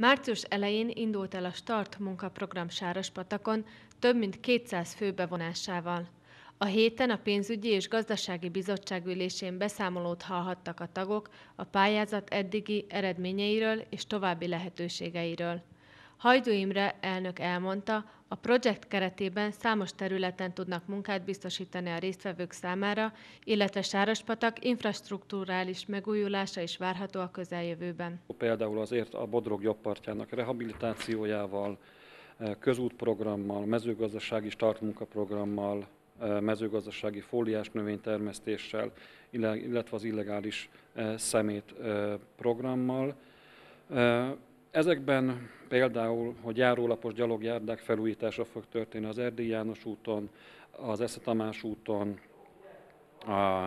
Március elején indult el a Start munkaprogram Sárospatakon több mint 200 fő bevonásával. A héten a pénzügyi és gazdasági bizottság ülésén beszámolót hallhattak a tagok a pályázat eddigi eredményeiről és további lehetőségeiről. Hajdú Imre elnök elmondta, a projekt keretében számos területen tudnak munkát biztosítani a résztvevők számára, illetve Sárospatak infrastruktúrális megújulása is várható a közeljövőben. Például azért a Bodrog jobb partjának rehabilitációjával, közútprogrammal, mezőgazdasági startmunkaprogrammal, mezőgazdasági fóliás növénytermesztéssel, illetve az illegális eh, szemét eh, programmal. Eh, Ezekben például, hogy járólapos gyalogjárdák felújítása fog történni az Erdély János úton, az Esze Tamás úton, a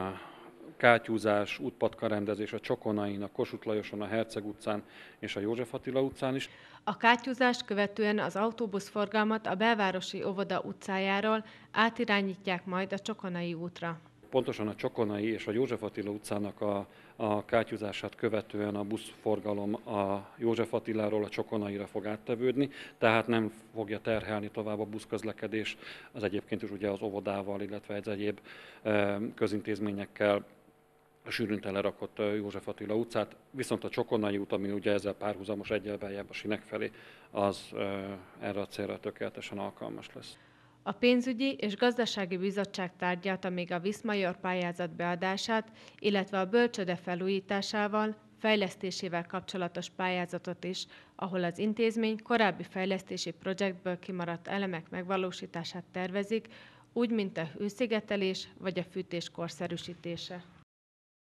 kátyúzás, útpatkarendezés a Csokonain, a Kossuth Lajoson, a Herceg utcán és a József Attila utcán is. A kátyúzást követően az autóbuszforgalmat a belvárosi óvoda utcájáról átirányítják majd a Csokonai útra pontosan a Csokonai és a József Attila utcának a, a kátyúzását követően a buszforgalom a József Attiláról a Csokonaira fog áttevődni, tehát nem fogja terhelni tovább a buszközlekedés az egyébként is ugye az óvodával, illetve egy egyéb közintézményekkel a sűrűn telerakott József Attila utcát, viszont a Csokonai út, ami ugye ezzel párhuzamos egyel a sinek felé, az erre a célra tökéletesen alkalmas lesz. A pénzügyi és gazdasági bizottság tárgyalta még a Viszmajor pályázat beadását, illetve a bölcsöde felújításával, fejlesztésével kapcsolatos pályázatot is, ahol az intézmény korábbi fejlesztési projektből kimaradt elemek megvalósítását tervezik, úgy mint a hőszigetelés vagy a fűtés korszerűsítése.